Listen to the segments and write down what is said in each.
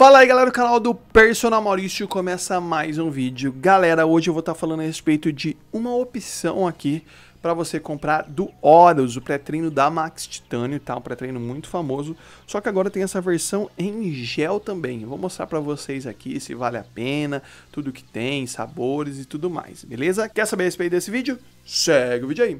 Fala aí galera do canal do Personal Maurício, começa mais um vídeo. Galera, hoje eu vou estar tá falando a respeito de uma opção aqui para você comprar do Horus, o pré-treino da Max Titânio, tá? Um pré-treino muito famoso, só que agora tem essa versão em gel também. Eu vou mostrar para vocês aqui se vale a pena, tudo que tem, sabores e tudo mais, beleza? Quer saber a respeito desse vídeo? Segue o vídeo aí!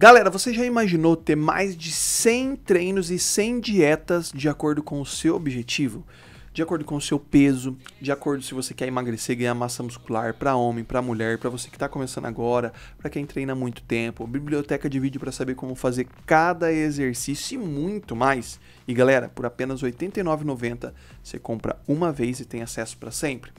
Galera, você já imaginou ter mais de 100 treinos e 100 dietas de acordo com o seu objetivo? De acordo com o seu peso, de acordo se você quer emagrecer, ganhar massa muscular para homem, para mulher, para você que está começando agora, para quem treina há muito tempo, biblioteca de vídeo para saber como fazer cada exercício e muito mais. E galera, por apenas R$ 89,90 você compra uma vez e tem acesso para sempre.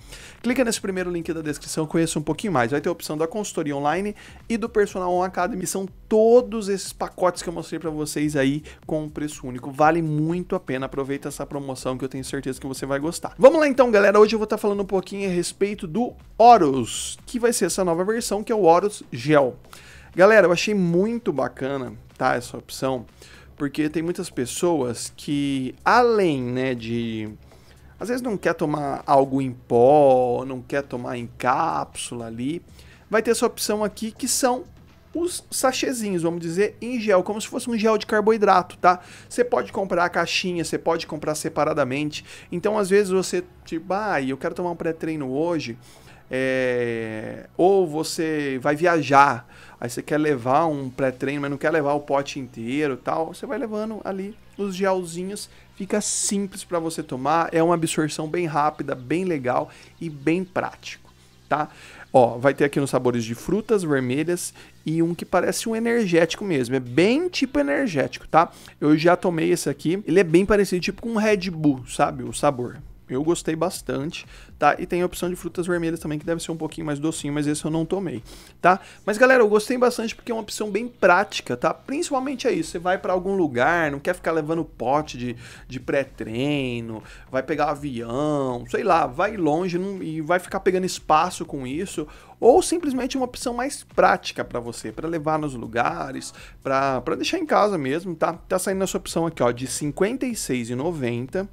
Clica nesse primeiro link da descrição, conheça um pouquinho mais. Vai ter a opção da consultoria online e do Personal One Academy. São todos esses pacotes que eu mostrei para vocês aí com um preço único. Vale muito a pena, aproveita essa promoção que eu tenho certeza que você vai gostar. Vamos lá então, galera, hoje eu vou estar tá falando um pouquinho a respeito do Horus, que vai ser essa nova versão, que é o Horus Gel. Galera, eu achei muito bacana, tá, essa opção, porque tem muitas pessoas que, além, né, de... Às vezes não quer tomar algo em pó, não quer tomar em cápsula ali, vai ter essa opção aqui que são os sachêzinhos, vamos dizer, em gel, como se fosse um gel de carboidrato, tá? Você pode comprar a caixinha, você pode comprar separadamente. Então, às vezes você, tipo, ah, eu quero tomar um pré-treino hoje, é... ou você vai viajar, aí você quer levar um pré-treino, mas não quer levar o pote inteiro, tal, você vai levando ali os gelzinhos, fica simples para você tomar, é uma absorção bem rápida, bem legal e bem prático tá? Ó, vai ter aqui nos sabores de frutas vermelhas e um que parece um energético mesmo. É bem tipo energético, tá? Eu já tomei esse aqui. Ele é bem parecido tipo com um Red Bull, sabe? O sabor eu gostei bastante, tá? E tem a opção de frutas vermelhas também, que deve ser um pouquinho mais docinho, mas esse eu não tomei, tá? Mas galera, eu gostei bastante porque é uma opção bem prática, tá? Principalmente é isso, você vai para algum lugar, não quer ficar levando pote de, de pré-treino, vai pegar um avião, sei lá, vai longe não, e vai ficar pegando espaço com isso, ou simplesmente uma opção mais prática para você, para levar nos lugares, para deixar em casa mesmo, tá? Tá saindo essa opção aqui, ó, de R$56,90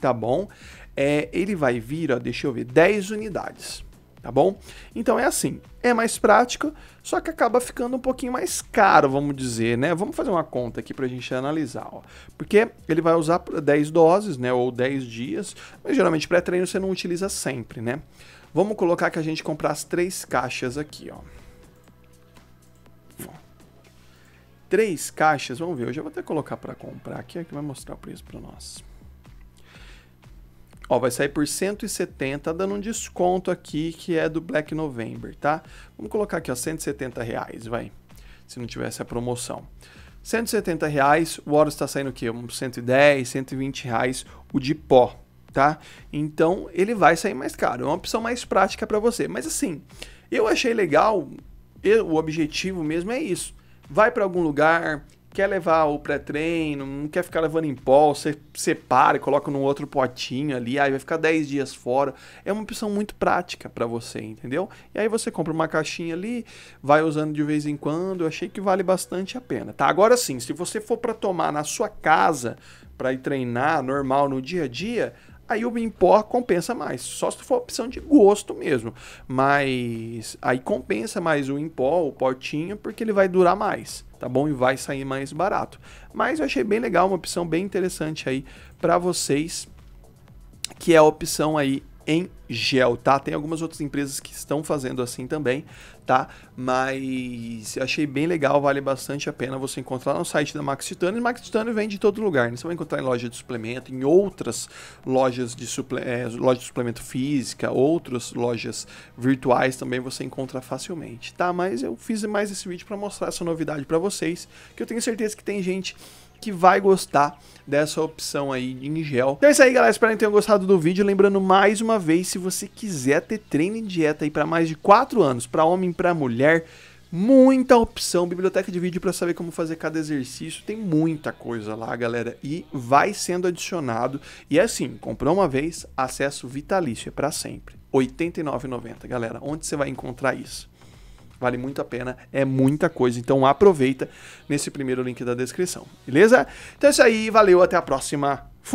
tá bom? É, ele vai vir, ó, deixa eu ver, 10 unidades, tá bom? Então é assim, é mais prático só que acaba ficando um pouquinho mais caro, vamos dizer, né? Vamos fazer uma conta aqui para a gente analisar, ó. Porque ele vai usar 10 doses, né, ou 10 dias, mas geralmente pré-treino você não utiliza sempre, né? Vamos colocar que a gente comprar as três caixas aqui, ó. Três caixas, vamos ver, eu já vou até colocar para comprar aqui, é que vai mostrar o preço para nós. Ó, vai sair por 170, tá dando um desconto aqui que é do Black November, tá? Vamos colocar aqui, ó, 170 reais, vai. Se não tivesse a promoção. 170 reais, o Horus está saindo o quê? Uns 110, 120 reais o de pó, tá? Então ele vai sair mais caro, é uma opção mais prática para você. Mas assim, eu achei legal, eu, o objetivo mesmo é isso. Vai para algum lugar, quer levar o pré-treino, não quer ficar levando em pó, você separa e coloca num outro potinho ali, aí vai ficar 10 dias fora. É uma opção muito prática para você, entendeu? E aí você compra uma caixinha ali, vai usando de vez em quando, eu achei que vale bastante a pena, tá? Agora sim, se você for para tomar na sua casa, para ir treinar normal no dia a dia, aí o impor compensa mais. Só se for opção de gosto mesmo. Mas aí compensa mais o impor, o potinho, porque ele vai durar mais, tá bom? E vai sair mais barato. Mas eu achei bem legal, uma opção bem interessante aí para vocês, que é a opção aí em gel, tá? Tem algumas outras empresas que estão fazendo assim também, tá? Mas achei bem legal, vale bastante a pena você encontrar no site da Max Titanium. Max Titanium vende em todo lugar, né? Você vai encontrar em loja de suplemento, em outras lojas de, suple... É, loja de suplemento física, outras lojas virtuais também você encontra facilmente, tá? Mas eu fiz mais esse vídeo para mostrar essa novidade para vocês, que eu tenho certeza que tem gente que vai gostar dessa opção aí em gel. Então é isso aí, galera. Espero que tenham gostado do vídeo. Lembrando mais uma vez, se você quiser ter treino em dieta aí para mais de 4 anos, para homem e para mulher, muita opção, biblioteca de vídeo para saber como fazer cada exercício, tem muita coisa lá, galera, e vai sendo adicionado. E é assim, comprou uma vez, acesso vitalício é para sempre. R$ 89,90, galera. Onde você vai encontrar isso? Vale muito a pena, é muita coisa. Então aproveita nesse primeiro link da descrição, beleza? Então é isso aí, valeu, até a próxima. Fui!